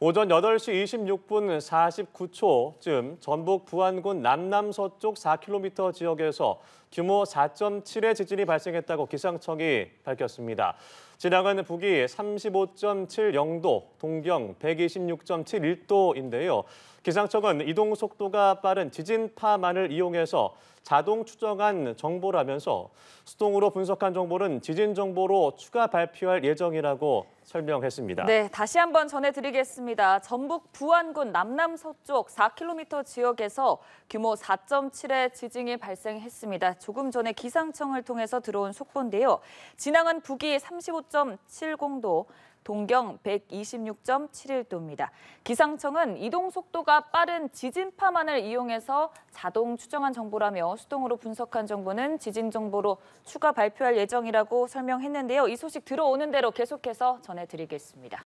오전 8시 26분 49초쯤 전북 부안군 남남서쪽 4km 지역에서 규모 4.7의 지진이 발생했다고 기상청이 밝혔습니다. 지나가는 북이 35.70도, 동경 126.71도인데요. 기상청은 이동 속도가 빠른 지진파만을 이용해서 자동 추정한 정보라면서 수동으로 분석한 정보는 지진 정보로 추가 발표할 예정이라고 설명했습니다. 네, 다시 한번 전해드리겠습니다. 전북 부안군 남남서쪽 4km 지역에서 규모 4.7의 지진이 발생했습니다. 조금 전에 기상청을 통해서 들어온 속보인데요. 지나간 북이 35 1 5 7 0도 동경 126.71도입니다. 기상청은 이동 속도가 빠른 지진파만을 이용해서 자동 추정한 정보라며 수동으로 분석한 정보는 지진 정보로 추가 발표할 예정이라고 설명했는데요. 이 소식 들어오는 대로 계속해서 전해드리겠습니다.